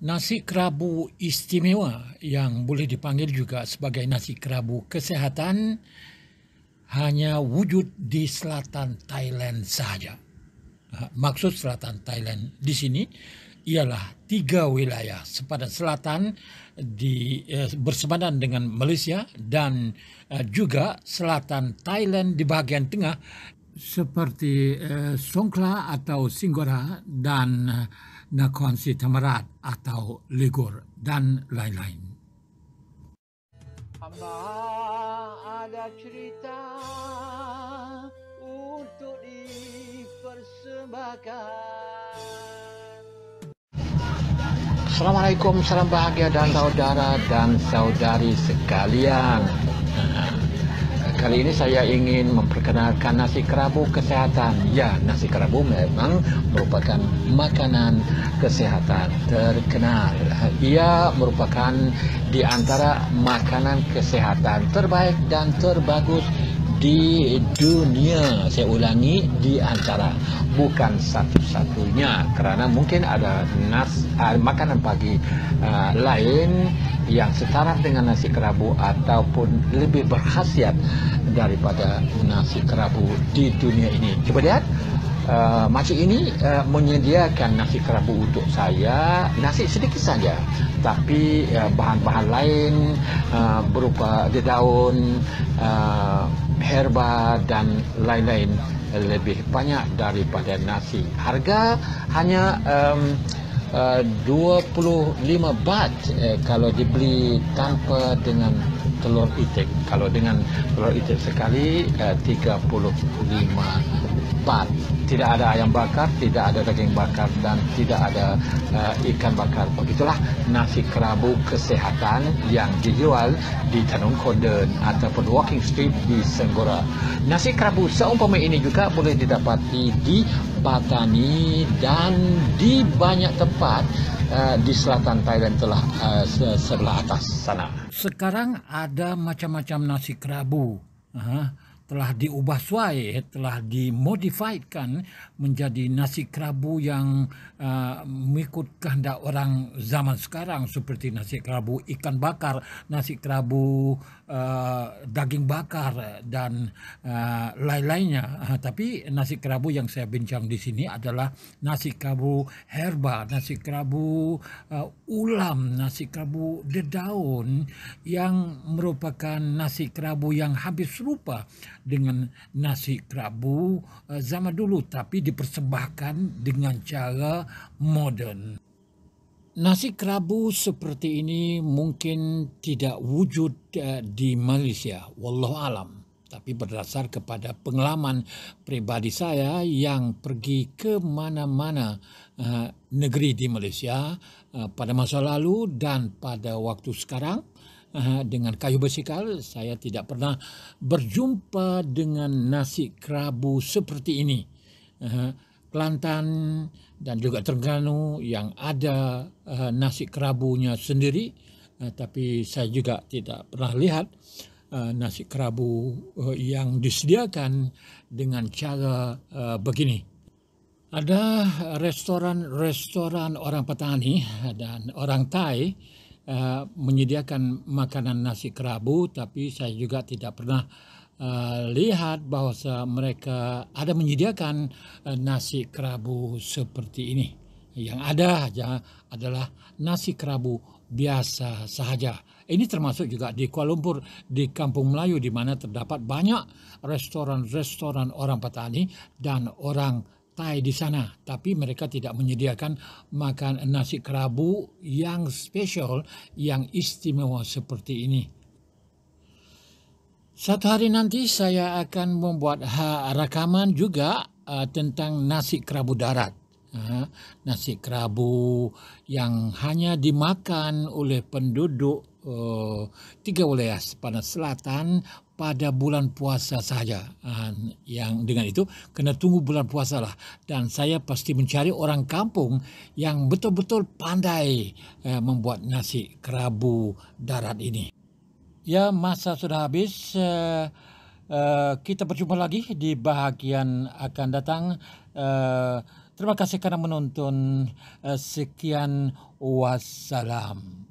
Nasi kerabu istimewa yang boleh dipanggil juga sebagai nasi kerabu kesehatan hanya wujud di selatan Thailand sahaja. Maksud selatan Thailand di sini ialah tiga wilayah sepadan selatan di eh, bersepadan dengan Malaysia dan eh, juga selatan Thailand di bagian tengah seperti eh, Songkhla atau Singora dan eh, Nakhon Sitamarat atau Ligur dan lain-lain. Hamba ada cerita untuk dipersembahkan. Assalamualaikum, salam bahagia dan saudara dan saudari sekalian. Kali ini saya ingin memperkenalkan nasi kerabu kesehatan. Ya, nasi kerabu memang merupakan makanan kesehatan terkenal. Ia merupakan di antara makanan kesehatan terbaik dan terbagus di dunia saya ulangi di antara bukan satu-satunya kerana mungkin ada nas uh, makanan pagi uh, lain yang setara dengan nasi kerabu ataupun lebih berkhasiat daripada nasi kerabu di dunia ini cuba lihat Uh, makcik ini uh, menyediakan nasi kerabu untuk saya nasi sedikit saja tapi uh, bahan-bahan lain uh, berupa dedaun uh, herba dan lain-lain lebih banyak daripada nasi. Harga hanya um, uh, 25 baht eh, kalau dibeli tanpa dengan telur itik. Kalau dengan telur itik sekali eh, uh, 35 baht tidak ada ayam bakar, tidak ada daging bakar dan tidak ada uh, ikan bakar. Begitulah nasi kerabu kesehatan yang dijual di Tanun Kondon ataupun Walking Street di Senggora. Nasi kerabu seumpama ini juga boleh didapati di Batani dan di banyak tempat uh, di selatan Thailand telah uh, sebelah atas sana. Sekarang ada macam-macam nasi kerabu. Uh-huh. telah diubah suai, telah dimodifikan menjadi nasi kerabu yang uh, mengikut kehendak orang zaman sekarang seperti nasi kerabu ikan bakar, nasi kerabu uh, daging bakar dan uh, lain-lainnya. Uh, tapi nasi kerabu yang saya bincang di sini adalah nasi kerabu herba, nasi kerabu uh, ulam, nasi kerabu dedaun yang merupakan nasi kerabu yang habis rupa dengan nasi kerabu eh, zaman dulu tapi dipersembahkan dengan cara modern. Nasi kerabu seperti ini mungkin tidak wujud eh, di Malaysia, wallahu alam. Tapi berdasar kepada pengalaman pribadi saya yang pergi ke mana-mana eh, negeri di Malaysia pada masa lalu dan pada waktu sekarang, dengan kayu besikal saya tidak pernah berjumpa dengan nasi kerabu seperti ini. Kelantan dan juga Terengganu yang ada nasi kerabunya sendiri, tapi saya juga tidak pernah lihat nasi kerabu yang disediakan dengan cara begini. Ada restoran-restoran orang petani dan orang Thai uh, menyediakan makanan nasi kerabu, tapi saya juga tidak pernah uh, lihat bahwa mereka ada menyediakan uh, nasi kerabu seperti ini. Yang ada aja adalah nasi kerabu biasa saja. Ini termasuk juga di Kuala Lumpur, di Kampung Melayu, di mana terdapat banyak restoran-restoran orang petani dan orang pantai di sana, tapi mereka tidak menyediakan makan nasi kerabu yang spesial, yang istimewa seperti ini. Satu hari nanti saya akan membuat rekaman juga uh, tentang nasi kerabu darat. Uh, nasi kerabu yang hanya dimakan oleh penduduk uh, tiga wilayah pada selatan, pada bulan puasa saja. Ah, yang dengan itu kena tunggu bulan puasa lah. Dan saya pasti mencari orang kampung yang betul-betul pandai eh, membuat nasi kerabu darat ini. Ya masa sudah habis. Eh, eh, kita berjumpa lagi di bahagian akan datang. terima kasih karena menonton. sekian wassalam.